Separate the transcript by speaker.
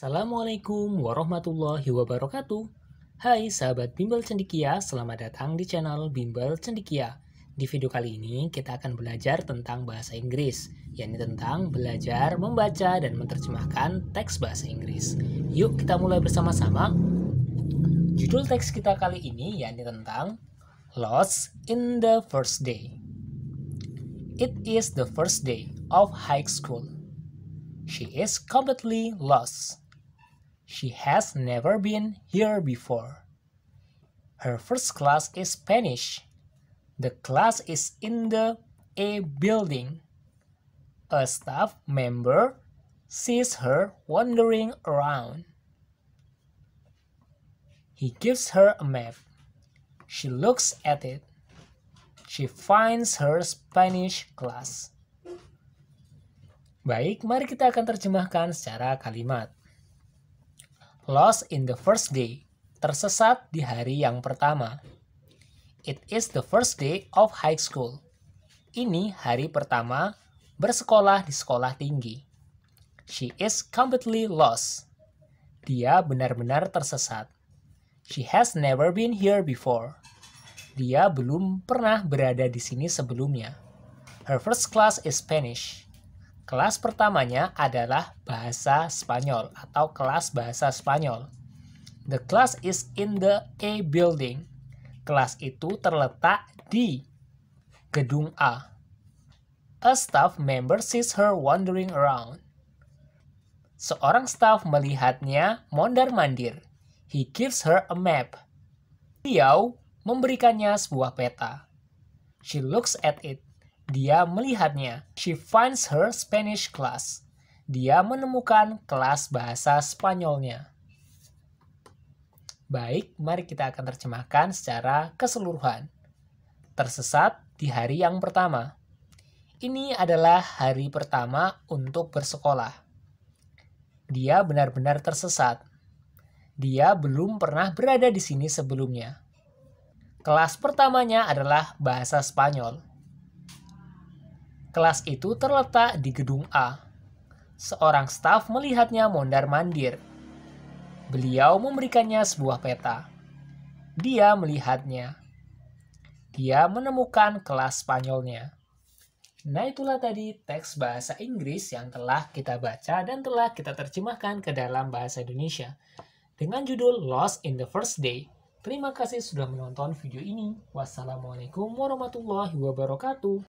Speaker 1: Assalamualaikum warahmatullahi wabarakatuh. Hai sahabat Bimbel Cendikia, selamat datang di channel Bimbel Cendikia. Di video kali ini kita akan belajar tentang bahasa Inggris, yakni tentang belajar membaca dan menerjemahkan teks bahasa Inggris. Yuk kita mulai bersama-sama. Judul teks kita kali ini yakni tentang Lost in the First Day. It is the first day of high school. She is completely lost. She has never been here before. Her first class is Spanish. The class is in the A building. A staff member sees her wandering around. He gives her a map. She looks at it. She finds her Spanish class. Baik, mari kita akan terjemahkan secara kalimat. Lost in the first day, tersesat di hari yang pertama. It is the first day of high school. Ini hari pertama bersekolah di sekolah tinggi. She is completely lost. Dia benar-benar tersesat. She has never been here before. Dia belum pernah berada di sini sebelumnya. Her first class is Spanish. Kelas pertamanya adalah bahasa Spanyol atau kelas bahasa Spanyol. The class is in the A building. Kelas itu terletak di gedung A. A staff member sees her wandering around. Seorang staff melihatnya mondar-mandir. He gives her a map. Beliau memberikannya sebuah peta. She looks at it. Dia melihatnya. She finds her Spanish class. Dia menemukan kelas bahasa Spanyolnya. Baik, mari kita akan terjemahkan secara keseluruhan. Tersesat di hari yang pertama. Ini adalah hari pertama untuk bersekolah. Dia benar-benar tersesat. Dia belum pernah berada di sini sebelumnya. Kelas pertamanya adalah bahasa Spanyol. Kelas itu terletak di gedung A. Seorang staf melihatnya mondar-mandir. Beliau memberikannya sebuah peta. Dia melihatnya. Dia menemukan kelas Spanyolnya. Nah, itulah tadi teks bahasa Inggris yang telah kita baca dan telah kita terjemahkan ke dalam bahasa Indonesia dengan judul Lost in the First Day. Terima kasih sudah menonton video ini. Wassalamualaikum warahmatullahi wabarakatuh.